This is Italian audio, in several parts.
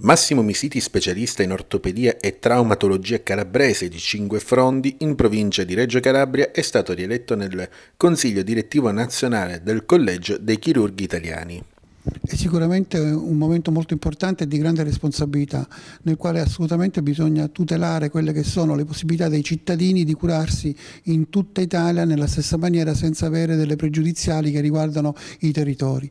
Massimo Misiti, specialista in ortopedia e traumatologia calabrese di Cinque Frondi, in provincia di Reggio Calabria, è stato rieletto nel Consiglio direttivo nazionale del Collegio dei Chirurghi Italiani. È sicuramente un momento molto importante e di grande responsabilità, nel quale assolutamente bisogna tutelare quelle che sono le possibilità dei cittadini di curarsi in tutta Italia nella stessa maniera senza avere delle pregiudiziali che riguardano i territori.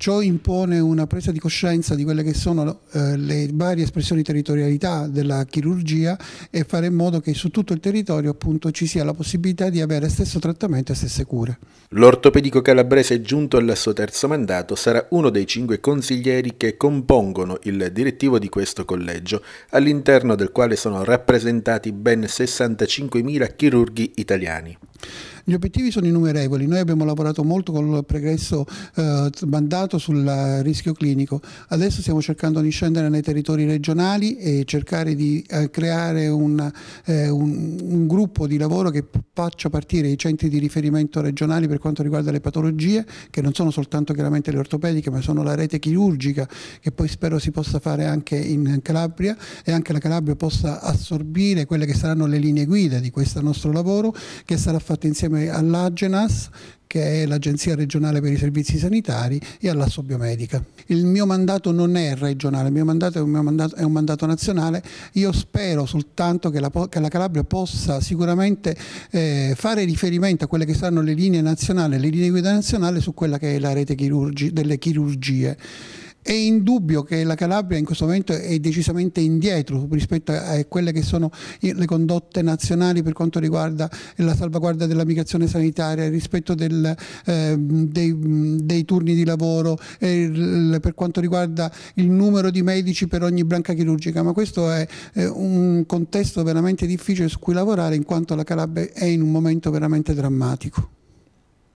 Ciò impone una presa di coscienza di quelle che sono eh, le varie espressioni territorialità della chirurgia e fare in modo che su tutto il territorio appunto ci sia la possibilità di avere stesso trattamento e stesse cure. L'ortopedico calabrese giunto al suo terzo mandato sarà uno dei cinque consiglieri che compongono il direttivo di questo collegio, all'interno del quale sono rappresentati ben 65.000 chirurghi italiani. Gli obiettivi sono innumerevoli, noi abbiamo lavorato molto con il pregresso eh, mandato sul rischio clinico, adesso stiamo cercando di scendere nei territori regionali e cercare di eh, creare un, eh, un, un, gruppo di lavoro che faccia partire i centri di riferimento regionali per quanto riguarda le patologie, che non sono soltanto chiaramente le ortopediche, ma sono la rete chirurgica, che poi spero si possa fare anche in Calabria e anche la Calabria possa assorbire quelle che saranno le linee guida di questo nostro lavoro, che sarà fatto insieme insieme all'Agenas che è l'Agenzia regionale per i servizi sanitari, e all'Asso Biomedica. Il mio mandato non è regionale, il mio mandato è un, mio mandato, è un mandato, nazionale. Io spero soltanto che la, che la Calabria possa sicuramente eh, fare riferimento a quelle che saranno le linee nazionali, le linee guida nazionali su quella che è la rete chirurgi, delle chirurgie. È indubbio che la Calabria in questo momento è decisamente indietro rispetto a quelle che sono le condotte nazionali per quanto riguarda la salvaguardia della migrazione sanitaria, rispetto del, eh, dei, dei, turni di lavoro, eh, per quanto riguarda il numero di medici per ogni branca chirurgica, ma questo è eh, un contesto veramente difficile su cui lavorare in quanto la Calabria è in un momento veramente drammatico.